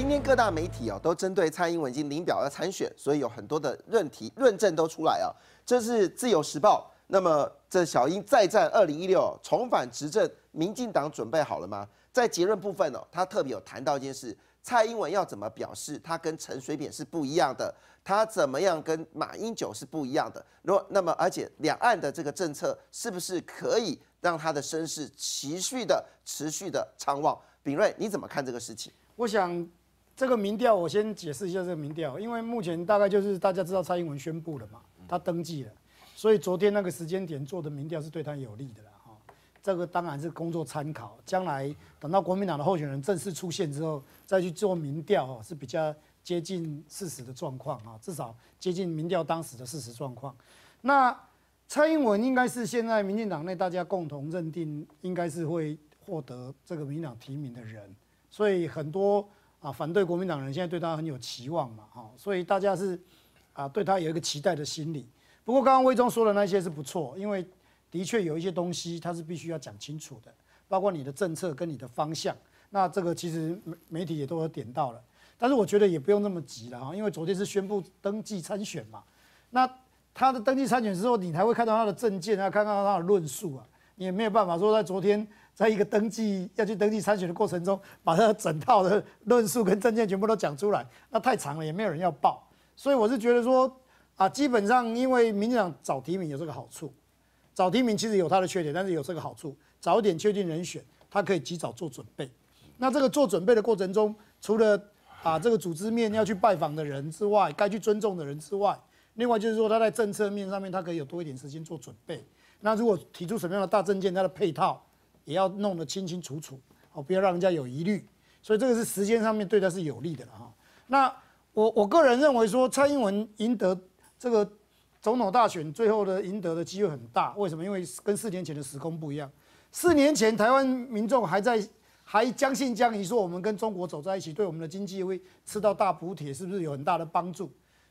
今天各大媒体哦，都针对蔡英文已经领表要参选，所以有很多的论题论证都出来啊。这是自由时报，那么这小英再战二零一六，重返执政，民进党准备好了吗？在结论部分哦，他特别有谈到一件事：蔡英文要怎么表示他跟陈水扁是不一样的？他怎么样跟马英九是不一样的？若那么，而且两岸的这个政策是不是可以让他的声势持续的、持续的昌旺？炳瑞，你怎么看这个事情？我想。这个民调，我先解释一下这个民调，因为目前大概就是大家知道蔡英文宣布了嘛，他登记了，所以昨天那个时间点做的民调是对他有利的啦。哈，这个当然是工作参考，将来等到国民党的候选人正式出现之后，再去做民调哦是比较接近事实的状况啊，至少接近民调当时的事实状况。那蔡英文应该是现在民进党内大家共同认定应该是会获得这个民党提名的人，所以很多。啊，反对国民党人现在对他很有期望嘛，哈，所以大家是，啊，对他有一个期待的心理。不过刚刚魏忠说的那些是不错，因为的确有一些东西他是必须要讲清楚的，包括你的政策跟你的方向。那这个其实媒媒体也都有点到了，但是我觉得也不用那么急了，哈，因为昨天是宣布登记参选嘛，那他的登记参选之后，你才会看到他的证件啊，看到他的论述啊，你也没有办法说在昨天。在一个登记要去登记参选的过程中，把他整套的论述跟证件全部都讲出来，那太长了，也没有人要报。所以我是觉得说，啊，基本上因为民进党早提名有这个好处，早提名其实有它的缺点，但是有这个好处，早点确定人选，他可以及早做准备。那这个做准备的过程中，除了啊这个组织面要去拜访的人之外，该去尊重的人之外，另外就是说他在政策面上面，他可以有多一点时间做准备。那如果提出什么样的大证件，他的配套。也要弄得清清楚楚，哦，不要让人家有疑虑，所以这个是时间上面对他是有利的了哈。那我我个人认为说，蔡英文赢得这个总统大选，最后的赢得的机会很大。为什么？因为跟四年前的时空不一样。四年前台湾民众还在还将信将疑，说我们跟中国走在一起，对我们的经济会吃到大补贴，是不是有很大的帮助？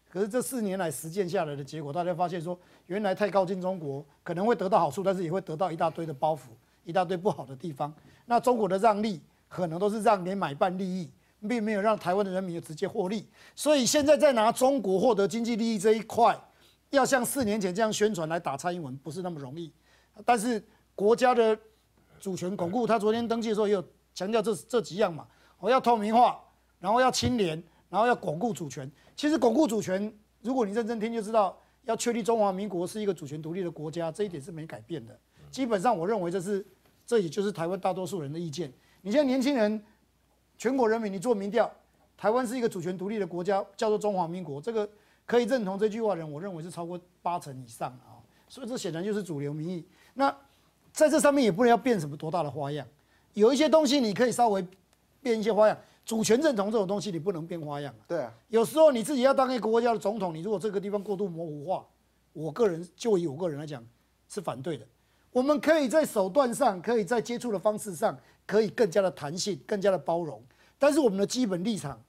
可是这四年来实践下来的结果，大家发现说，原来太靠近中国可能会得到好处，但是也会得到一大堆的包袱。一大堆不好的地方，那中国的让利可能都是让给买办利益，并没有让台湾的人民有直接获利。所以现在在拿中国获得经济利益这一块，要像四年前这样宣传来打蔡英文不是那么容易。但是国家的主权巩固，他昨天登记的时候也有强调这这几样嘛，我要透明化，然后要清廉，然后要巩固主权。其实巩固主权，如果你认真听就知道，要确立中华民国是一个主权独立的国家，这一点是没改变的。基本上我认为这是。这也就是台湾大多数人的意见。你现在年轻人，全国人民，你做民调，台湾是一个主权独立的国家，叫做中华民国，这个可以认同这句话的人，我认为是超过八成以上啊。所以这显然就是主流民意。那在这上面也不能要变什么多大的花样。有一些东西你可以稍微变一些花样，主权认同这种东西你不能变花样啊。对啊。有时候你自己要当一个国家的总统，你如果这个地方过度模糊化，我个人就以我个人来讲是反对的。我们可以在手段上，可以在接触的方式上，可以更加的弹性，更加的包容。但是我们的基本立场，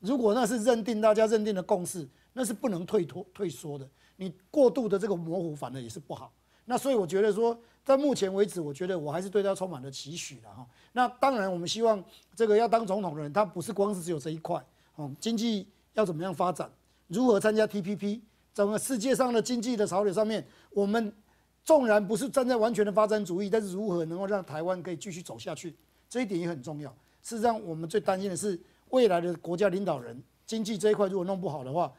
如果那是认定大家认定的共识，那是不能退脱退缩的。你过度的这个模糊，反而也是不好。那所以我觉得说，在目前为止，我觉得我还是对他充满了期许的哈。那当然，我们希望这个要当总统的人，他不是光是只有这一块哦。经济要怎么样发展？如何参加 TPP？整个世界上的经济的潮流上面，我们。纵然不是站在完全的发展主义，但是如何能够让台湾可以继续走下去，这一点也很重要。事实上，我们最担心的是未来的国家领导人经济这一块如果弄不好的话，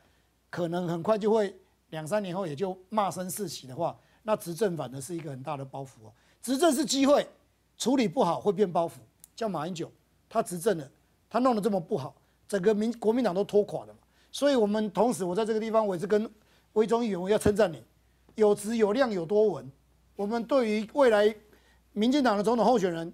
可能很快就会两三年后也就骂声四起的话，那执政反而是一个很大的包袱哦。执政是机会，处理不好会变包袱。像马英九，他执政了，他弄得这么不好，整个民国民党都拖垮了嘛。所以我们同时，我在这个地方，我是跟威中议员，我要称赞你。有质有量有多稳，我们对于未来民进党的总统候选人，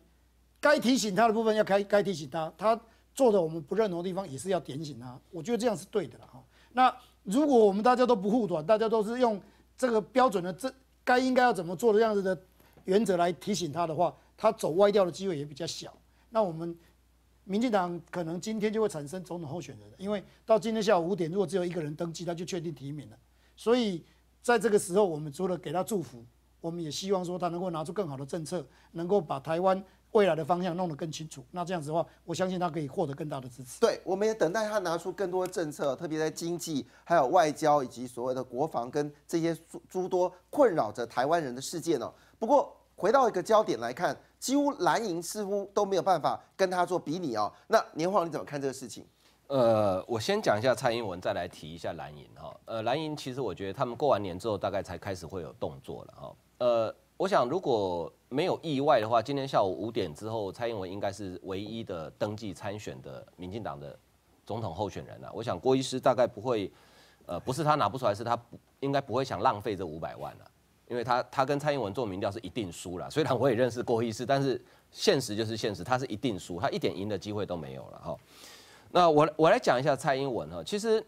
该提醒他的部分要开，该提醒他，他做的我们不认同的地方也是要点醒他。我觉得这样是对的哈。那如果我们大家都不护短，大家都是用这个标准的，这该应该要怎么做的这样子的原则来提醒他的话，他走歪掉的机会也比较小。那我们民进党可能今天就会产生总统候选人，因为到今天下午五点，如果只有一个人登记，他就确定提名了。所以。在这个时候，我们除了给他祝福，我们也希望说他能够拿出更好的政策，能够把台湾未来的方向弄得更清楚。那这样子的话，我相信他可以获得更大的支持。对，我们也等待他拿出更多的政策，特别在经济、还有外交以及所谓的国防跟这些诸诸多困扰着台湾人的事件呢。不过回到一个焦点来看，几乎蓝营似乎都没有办法跟他做比拟哦。那年华你怎么看这个事情？呃，我先讲一下蔡英文，再来提一下蓝营哈。呃，蓝营其实我觉得他们过完年之后大概才开始会有动作了哈。呃，我想如果没有意外的话，今天下午五点之后，蔡英文应该是唯一的登记参选的民进党的总统候选人了。我想郭医师大概不会，呃，不是他拿不出来，是他应该不会想浪费这五百万了，因为他他跟蔡英文做民调是一定输了。虽然我也认识郭医师，但是现实就是现实，他是一定输，他一点赢的机会都没有了哈。那我我来讲一下蔡英文哈，其实，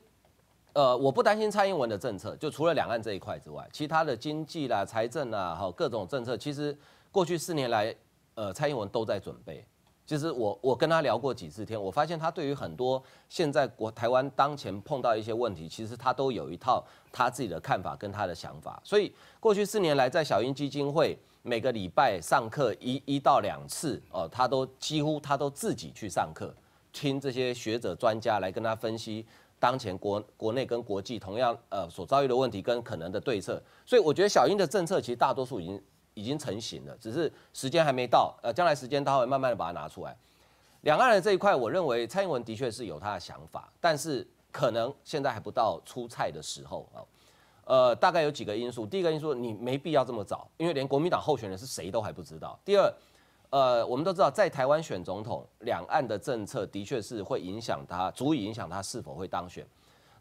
呃，我不担心蔡英文的政策，就除了两岸这一块之外，其他的经济啦、财政啊，哈各种政策，其实过去四年来，呃，蔡英文都在准备。其实我我跟他聊过几次天，我发现他对于很多现在国台湾当前碰到一些问题，其实他都有一套他自己的看法跟他的想法。所以过去四年来，在小英基金会每个礼拜上课一一到两次哦，他都几乎他都自己去上课。听这些学者专家来跟他分析当前国国内跟国际同样呃所遭遇的问题跟可能的对策，所以我觉得小英的政策其实大多数已经已经成型了，只是时间还没到，呃，将来时间他会慢慢的把它拿出来。两岸的这一块，我认为蔡英文的确是有他的想法，但是可能现在还不到出菜的时候啊。呃，大概有几个因素，第一个因素你没必要这么早，因为连国民党候选人是谁都还不知道。第二。呃，我们都知道，在台湾选总统，两岸的政策的确是会影响他，足以影响他是否会当选。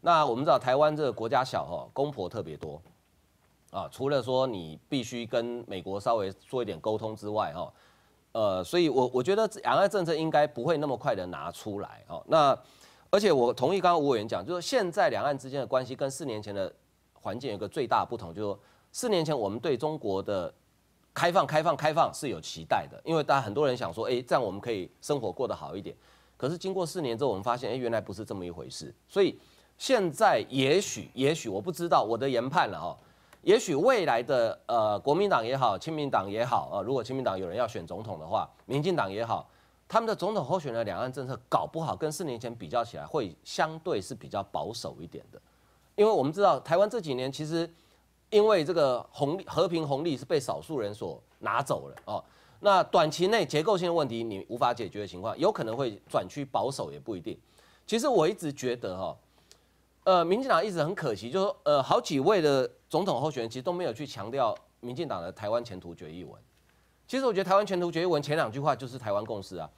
那我们知道台湾这个国家小，哈，公婆特别多，啊，除了说你必须跟美国稍微做一点沟通之外，哈，呃，所以，我我觉得两岸政策应该不会那么快的拿出来，哦。那而且我同意刚刚吴委员讲，就是现在两岸之间的关系跟四年前的环境有个最大不同，就是四年前我们对中国的。开放、开放、开放是有期待的，因为大家很多人想说，哎，这样我们可以生活过得好一点。可是经过四年之后，我们发现，哎，原来不是这么一回事。所以现在也许、也许我不知道我的研判了哦。也许未来的呃，国民党也好，亲民党也好，呃，如果亲民党有人要选总统的话，民进党也好，他们的总统候选人两岸政策搞不好，跟四年前比较起来，会相对是比较保守一点的，因为我们知道台湾这几年其实。因为这个红利和平红利是被少数人所拿走了哦，那短期内结构性的问题你无法解决的情况，有可能会转趋保守也不一定。其实我一直觉得哈，呃，民进党一直很可惜，就说呃，好几位的总统候选人其实都没有去强调民进党的台湾前途决议文。其实我觉得台湾前途决议文前两句话就是台湾共识啊，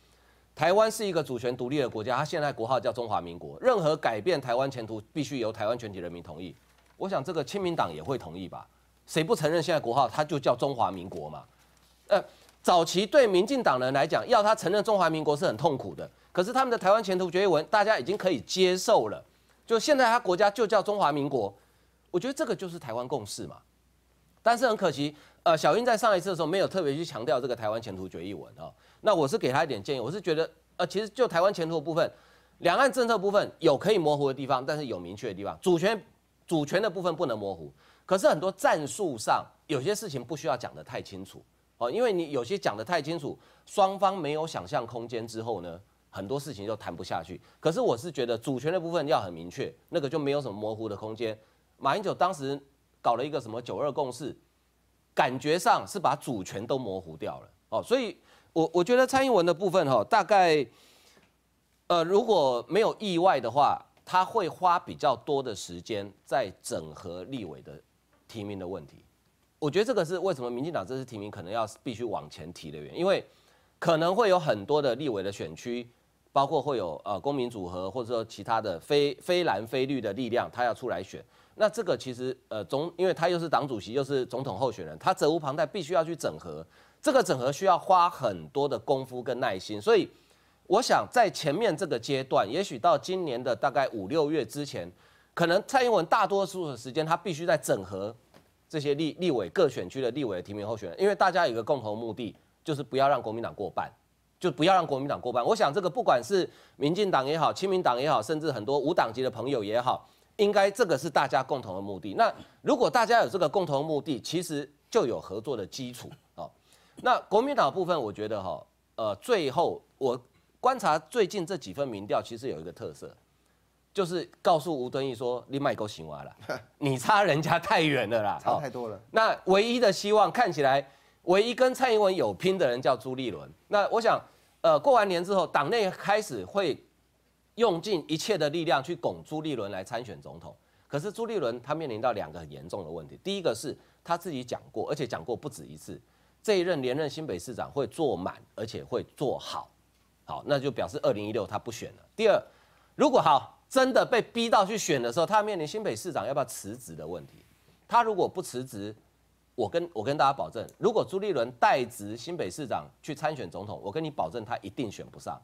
台湾是一个主权独立的国家，它现在国号叫中华民国，任何改变台湾前途必须由台湾全体人民同意。我想这个亲民党也会同意吧？谁不承认现在国号他就叫中华民国嘛？呃，早期对民进党人来讲，要他承认中华民国是很痛苦的。可是他们的台湾前途决议文，大家已经可以接受了。就现在他国家就叫中华民国，我觉得这个就是台湾共识嘛。但是很可惜，呃，小英在上一次的时候没有特别去强调这个台湾前途决议文啊。那我是给他一点建议，我是觉得，呃，其实就台湾前途部分，两岸政策部分有可以模糊的地方，但是有明确的地方，主权。主权的部分不能模糊，可是很多战术上有些事情不需要讲得太清楚哦，因为你有些讲得太清楚，双方没有想象空间之后呢，很多事情就谈不下去。可是我是觉得主权的部分要很明确，那个就没有什么模糊的空间。马英九当时搞了一个什么九二共识，感觉上是把主权都模糊掉了哦，所以我我觉得蔡英文的部分哈，大概呃如果没有意外的话。他会花比较多的时间在整合立委的提名的问题，我觉得这个是为什么民进党这次提名可能要必须往前提的原因，因为可能会有很多的立委的选区，包括会有呃公民组合或者说其他的非非蓝非绿的力量，他要出来选，那这个其实呃总因为他又是党主席又是总统候选人，他责无旁贷，必须要去整合，这个整合需要花很多的功夫跟耐心，所以。我想在前面这个阶段，也许到今年的大概五六月之前，可能蔡英文大多数的时间他必须在整合这些立立委各选区的立委提名候选人，因为大家有一个共同目的，就是不要让国民党过半，就不要让国民党过半。我想这个不管是民进党也好，亲民党也好，甚至很多无党籍的朋友也好，应该这个是大家共同的目的。那如果大家有这个共同目的，其实就有合作的基础啊。那国民党部分，我觉得哈，呃，最后我。观察最近这几份民调，其实有一个特色，就是告诉吴敦义说：“你卖够行蛙了，你差人家太远了啦。”差太多了。那唯一的希望看起来，唯一跟蔡英文有拼的人叫朱立伦。那我想，呃，过完年之后，党内开始会用尽一切的力量去拱朱立伦来参选总统。可是朱立伦他面临到两个很严重的问题。第一个是他自己讲过，而且讲过不止一次，这一任连任新北市长会做满，而且会做好。好，那就表示二零一六他不选了。第二，如果好真的被逼到去选的时候，他面临新北市长要不要辞职的问题。他如果不辞职，我跟我跟大家保证，如果朱立伦代职新北市长去参选总统，我跟你保证他一定选不上。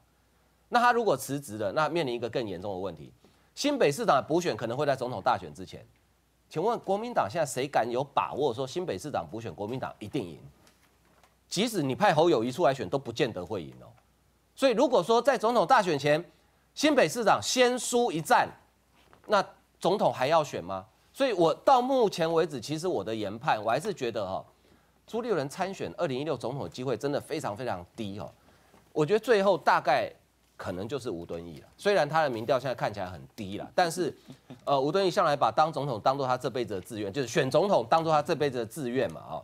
那他如果辞职了，那面临一个更严重的问题，新北市长补选可能会在总统大选之前。请问国民党现在谁敢有把握说新北市长补选国民党一定赢？即使你派侯友谊出来选，都不见得会赢哦。所以如果说在总统大选前，新北市长先输一战，那总统还要选吗？所以我到目前为止，其实我的研判，我还是觉得哈，朱立伦参选二零一六总统的机会真的非常非常低哦。我觉得最后大概可能就是吴敦义了，虽然他的民调现在看起来很低了，但是呃，吴敦义向来把当总统当做他这辈子的志愿，就是选总统当做他这辈子的志愿嘛，哦。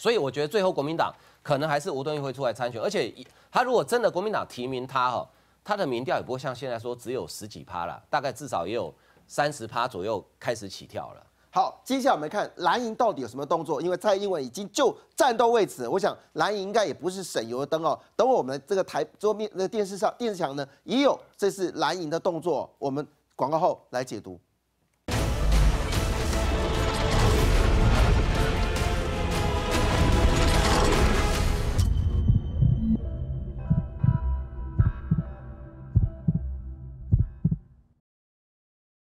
所以我觉得最后国民党可能还是吴敦义会出来参选，而且他如果真的国民党提名他哈，他的民调也不会像现在说只有十几趴了，大概至少也有三十趴左右开始起跳了。好，接下来我们看蓝营到底有什么动作，因为在英文已经就战斗位置，我想蓝营应该也不是省油的灯哦。等会我们这个台桌面的电视上电视墙呢，也有这是蓝营的动作，我们广告后来解读。